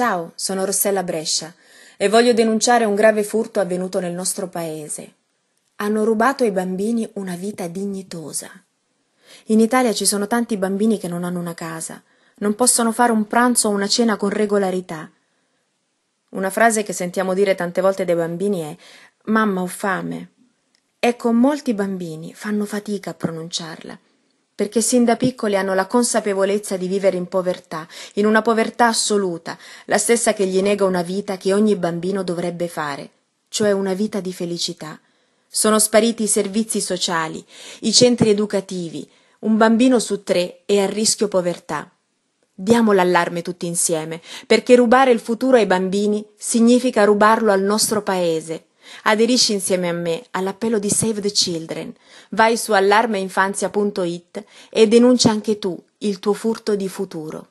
Ciao, sono Rossella Brescia e voglio denunciare un grave furto avvenuto nel nostro paese. Hanno rubato ai bambini una vita dignitosa. In Italia ci sono tanti bambini che non hanno una casa, non possono fare un pranzo o una cena con regolarità. Una frase che sentiamo dire tante volte dai bambini è Mamma ho fame. Ecco, molti bambini fanno fatica a pronunciarla perché sin da piccoli hanno la consapevolezza di vivere in povertà, in una povertà assoluta, la stessa che gli nega una vita che ogni bambino dovrebbe fare, cioè una vita di felicità. Sono spariti i servizi sociali, i centri educativi, un bambino su tre è a rischio povertà. Diamo l'allarme tutti insieme, perché rubare il futuro ai bambini significa rubarlo al nostro paese, Aderisci insieme a me all'appello di Save the Children, vai su allarmeinfanzia.it e denuncia anche tu il tuo furto di futuro.